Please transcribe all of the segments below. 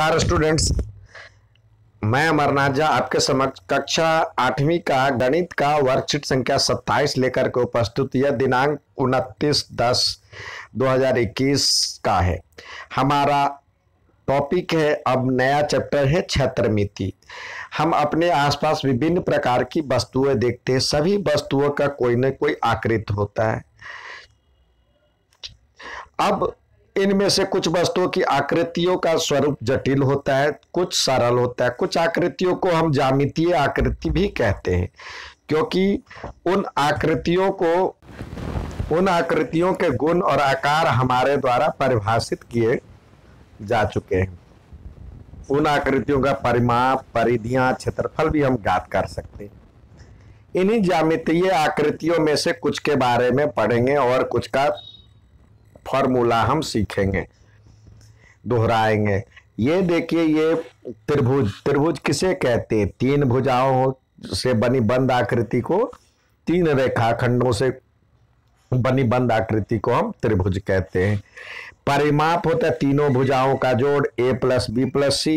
नमस्कार स्टूडेंट्स मैं अमरनाथ झा आपके समक्ष कक्षा आठवीं का गणित का वर्कशीट संख्या 27 लेकर के उपस्थित यह दिनांक 29 दस 2021 का है हमारा टॉपिक है अब नया चैप्टर है क्षेत्रमिति हम अपने आसपास विभिन्न प्रकार की वस्तुएं देखते हैं सभी वस्तुओं का कोई ना कोई आकृत होता है अब इनमें से कुछ वस्तुओं की आकृतियों का स्वरूप जटिल होता है कुछ सरल होता है कुछ आकृतियों को हम जामितीय आकृति भी कहते हैं क्योंकि उन आकृतियों को उन आकृतियों के गुण और आकार हमारे द्वारा परिभाषित किए जा चुके हैं उन आकृतियों का परिमाप परिधियां क्षेत्रफल भी हम ज्ञात कर सकते हैं इन्हीं जामितीय आकृतियों में से कुछ के बारे में पढ़ेंगे और कुछ का फॉर्मूला हम सीखेंगे दोहराएंगे ये देखिए ये त्रिभुज त्रिभुज किसे कहते हैं तीन भुजाओं से बनी बंद आकृति को तीन रेखाखंडों से बनी बंद आकृति को हम त्रिभुज कहते हैं परिमाप होता है तीनों भुजाओं का जोड़ A plus B plus C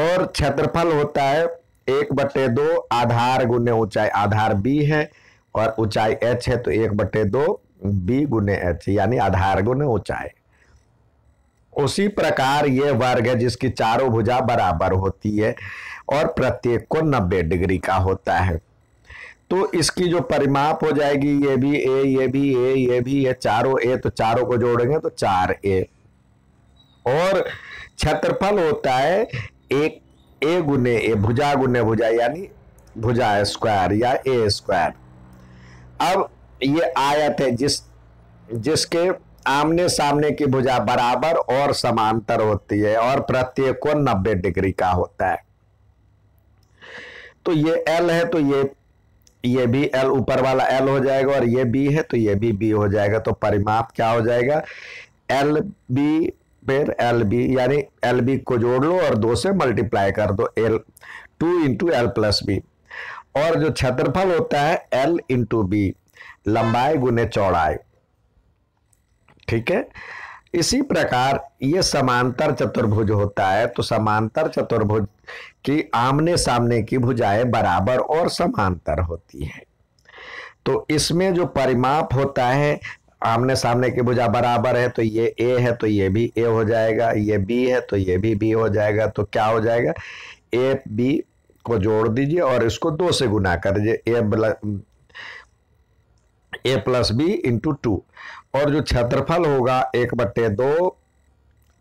और क्षेत्रफल होता है एक बटे दो आधार गुने ऊंचाई आधार बी है और ऊंचाई एच है तो एक बटे दो बी गुने एच यानी आधार गुने ऊंचाई उसी प्रकार ये वर्ग है जिसकी चारों भुजा बराबर होती है और प्रत्येक को 90 डिग्री का होता है तो इसकी जो परिमाप हो जाएगी ये भी ए ये भी ए ये भी ये चारों ए तो चारों को जोड़ेंगे तो चार ए और क्षेत्रफल होता है एक ए गुने ए भुजा गुने भुजा यानी भुजा स्क्वायर या ए स्क्वायर अब ये आयत है जिस जिसके आमने सामने की भुजा बराबर और समांतर होती है और प्रत्येक को नब्बे डिग्री का होता है तो ये एल है तो ये ये भी एल ऊपर वाला एल हो जाएगा और ये बी है तो ये भी बी हो जाएगा तो परिमाप क्या हो जाएगा एल बी फिर एल बी यानी एल बी को जोड़ लो और दो से मल्टीप्लाई कर दो L two into L plus B और जो क्षेत्रफल होता है एल इंटू बी लंबाई गुने चौड़ाई ठीक है इसी प्रकार ये समांतर चतुर्भुज होता है तो समांतर चतुर्भुज की आमने सामने की भुजाएं बराबर और समांतर होती है तो इसमें जो परिमाप होता है आमने सामने की भुजा बराबर है तो ये ए है तो ये भी ए हो जाएगा ये बी है तो ये भी बी हो जाएगा तो क्या हो जाएगा ए बी को जोड़ दीजिए और इसको दो से गुना कर दीजिए A A plus B into two और जो क्षेत्रफल होगा एक बट्टे दो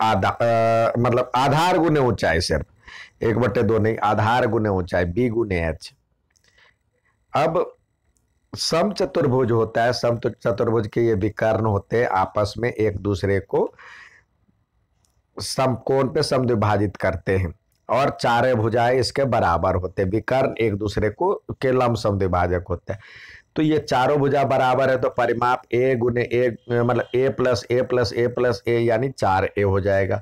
आधा आ, मतलब आधार गुने ऊंचाई सिर्फ एक बट्टे दो नहीं आधार गुने ऊंचाई बी गुने एच अब सम चतुर्भुज होता है सम तो चतुर्भुज के ये विकर्ण होते हैं आपस में एक दूसरे को सम कोण पे विभाजित करते हैं और चारे भुजाएं इसके बराबर होते हैं विकर्ण एक दूसरे को के लम विभाजक होते हैं तो ये चारों भुजा बराबर है तो परिमाप ए गुने ए मतलब A plus A plus A plus A यानी चार ए हो जाएगा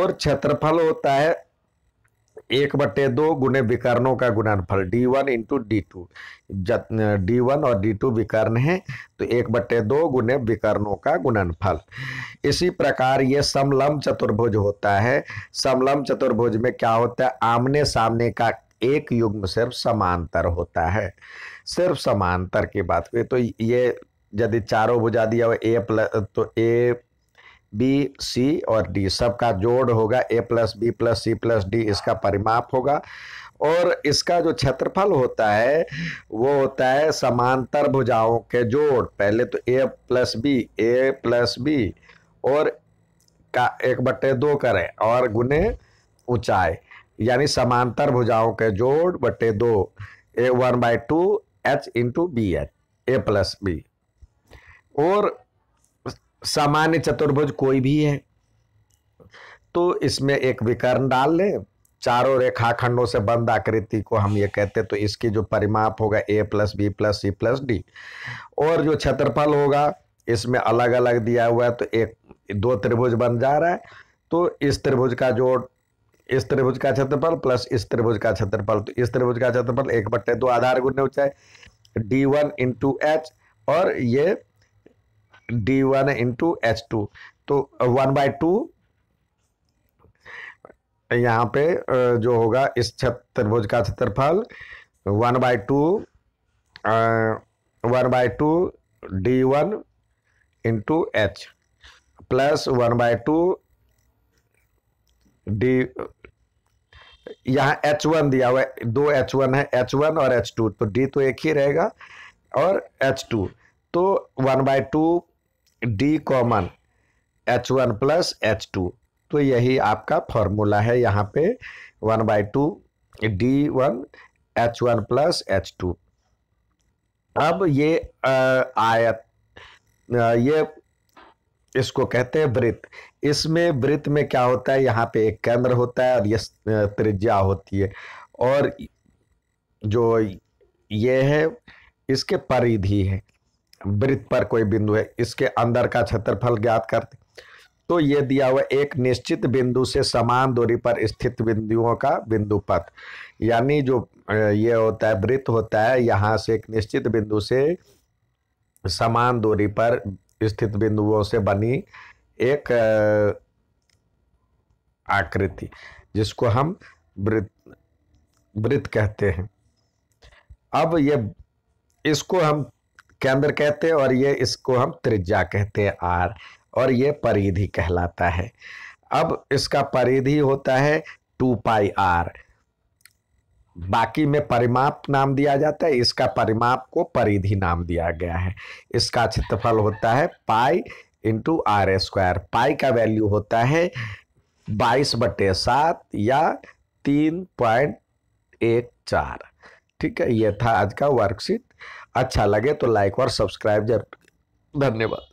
और क्षेत्रफल होता है एक बटे दो गुने विकर्णों का गुणनफल D one into D two D one और डी टू विकर्ण है तो एक बटे दो गुने विकर्णों का गुणनफल इसी प्रकार ये समलम्ब चतुर्भुज होता है समलम चतुर्भुज में क्या होता है आमने सामने का एक युग्म सिर्फ समांतर होता है सिर्फ समांतर की बात हुई तो ये यदि चारों बुझा दिया हो ए प्लस तो ए बी सी और डी सबका जोड़ होगा A plus B plus C plus D इसका परिमाप होगा और इसका जो क्षेत्रफल होता है वो होता है समांतर भुजाओं के जोड़ पहले तो A plus B A plus B और का एक बट्टे दो करें और गुने ऊंचाई यानी समांतर भुजाओं के जोड़ बट्टे दो A one by two H into B H A plus B और सामान्य चतुर्भुज कोई भी है तो इसमें एक विकर्ण डाल ले चारों रेखाखंडों से बंद आकृति को हम ये कहते हैं तो इसकी जो परिमाप होगा A plus B plus C plus D और जो क्षेत्रफल होगा इसमें अलग अलग दिया हुआ है तो एक दो त्रिभुज बन जा रहा है तो इस त्रिभुज का जो इस त्रिभुज का क्षेत्रफल प्लस इस त्रिभुज का क्षेत्रफल तो इस त्रिभुज का क्षेत्रफल एक बट्टे दो आधार गुण ऊंचाई डी वन इंटू एच और ये D one into H two तो वन बाई टू यहाँ पे जो होगा इस त्रिभुज का क्षेत्रफल one by two one by two D one into H plus one by two D यहाँ एच वन दिया हुआ है दो एच वन है एच वन और एच टू तो डी तो एक ही रहेगा और एच टू तो one by two D common H one plus H two तो यही आपका फॉर्मूला है यहाँ पे one by two D one H one plus H two अब ये आयत ये इसको कहते हैं वृत्त इसमें वृत्त में क्या होता है यहाँ पे एक केंद्र होता है और ये त्रिज्या होती है और जो ये है इसके परिधि है वृत्त पर कोई बिंदु है इसके अंदर का क्षेत्रफल ज्ञात करते तो ये दिया हुआ एक निश्चित बिंदु से समान दूरी पर स्थित बिंदुओं का बिंदु पथ यानी जो ये होता है वृत्त होता है यहाँ से एक निश्चित बिंदु से समान दूरी पर स्थित बिंदुओं से बनी एक आकृति जिसको हम वृत्त वृत्त कहते हैं अब ये इसको हम केंद्र कहते हैं और ये इसको हम त्रिज्या कहते हैं आर और ये परिधि कहलाता है अब इसका परिधि होता है टू पाई आर बाकी में परिमाप नाम दिया जाता है इसका परिमाप को परिधि नाम दिया गया है इसका क्षेत्रफल होता है pi into R square pi का वैल्यू होता है बाईस बटे सात या तीन पॉइंट एक चार ठीक है ये था आज का वर्कशीट अच्छा लगे तो लाइक और सब्सक्राइब जरूर धन्यवाद